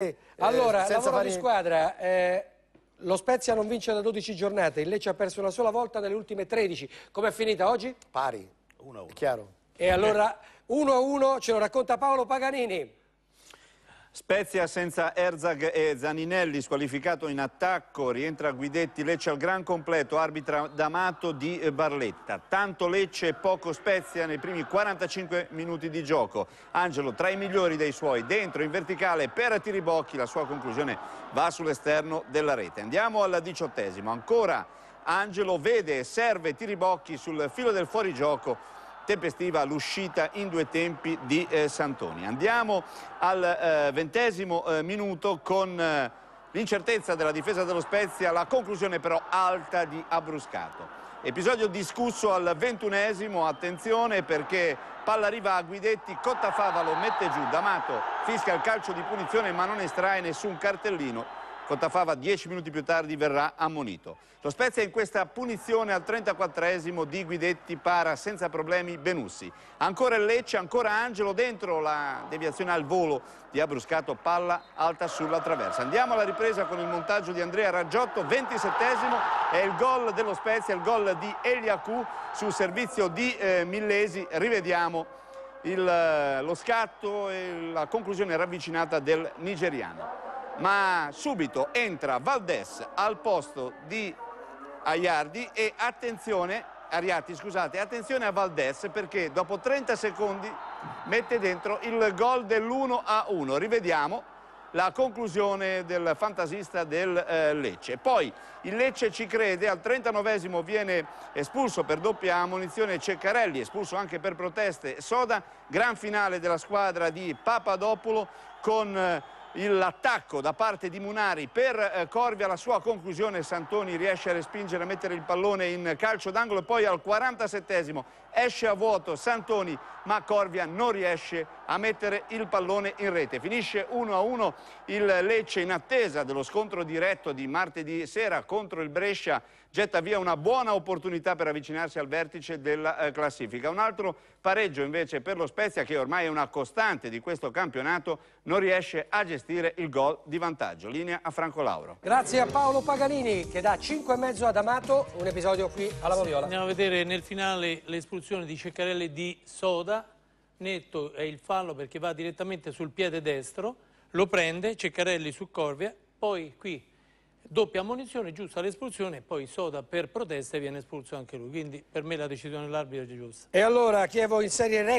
Eh, eh, allora, eh, lavoro fare... di squadra, eh, lo Spezia non vince da 12 giornate, il Lecce ha perso una sola volta nelle ultime 13, com'è finita oggi? Pari, 1-1. Chiaro. E allora 1-1 ce lo racconta Paolo Paganini. Spezia senza Erzag e Zaninelli, squalificato in attacco, rientra Guidetti, Lecce al gran completo, arbitra D'Amato di Barletta. Tanto Lecce e poco Spezia nei primi 45 minuti di gioco. Angelo tra i migliori dei suoi, dentro in verticale per Tiribocchi, la sua conclusione va sull'esterno della rete. Andiamo al diciottesimo, ancora Angelo vede e serve Tiribocchi sul filo del fuorigioco tempestiva l'uscita in due tempi di eh, Santoni. Andiamo al eh, ventesimo eh, minuto con eh, l'incertezza della difesa dello Spezia, la conclusione però alta di Abruscato. Episodio discusso al ventunesimo, attenzione perché palla arriva a Guidetti, Cottafava lo mette giù, D'Amato fisca il calcio di punizione ma non estrae nessun cartellino Cotafava dieci minuti più tardi verrà ammonito. Lo Spezia in questa punizione al 34esimo di Guidetti para senza problemi Benussi. Ancora il Lecce, ancora Angelo dentro la deviazione al volo di Abruscato, palla alta sulla traversa. Andiamo alla ripresa con il montaggio di Andrea Raggiotto, 27esimo è il gol dello Spezia, il gol di Eliacu sul servizio di eh, Millesi. Rivediamo il, eh, lo scatto e la conclusione ravvicinata del nigeriano ma subito entra Valdes al posto di Aiardi e attenzione, Ariatti, scusate, attenzione a Valdes perché dopo 30 secondi mette dentro il gol dell'1 a 1. Rivediamo la conclusione del fantasista del eh, Lecce. Poi il Lecce ci crede, al 39 esimo viene espulso per doppia ammonizione Ceccarelli, espulso anche per proteste Soda, gran finale della squadra di Papadopulo con eh, l'attacco da parte di Munari per eh, Corvi alla sua conclusione Santoni riesce a respingere a mettere il pallone in calcio d'angolo e poi al 47esimo esce a vuoto Santoni ma Corvia non riesce a mettere il pallone in rete finisce 1-1 il Lecce in attesa dello scontro diretto di martedì sera contro il Brescia getta via una buona opportunità per avvicinarsi al vertice della eh, classifica un altro pareggio invece per lo Spezia che ormai è una costante di questo campionato non riesce a gestire gestire il gol di vantaggio. Linea a Franco Lauro. Grazie a Paolo Paganini che dà mezzo ad Amato, un episodio qui alla Moviola. Andiamo a vedere nel finale l'espulsione di Ceccarelli di Soda, netto è il fallo perché va direttamente sul piede destro, lo prende Ceccarelli su Corvia, poi qui doppia ammonizione, giusta l'espulsione poi Soda per proteste viene espulso anche lui, quindi per me la decisione dell'arbitro è giusta. E allora Chievo in serie record.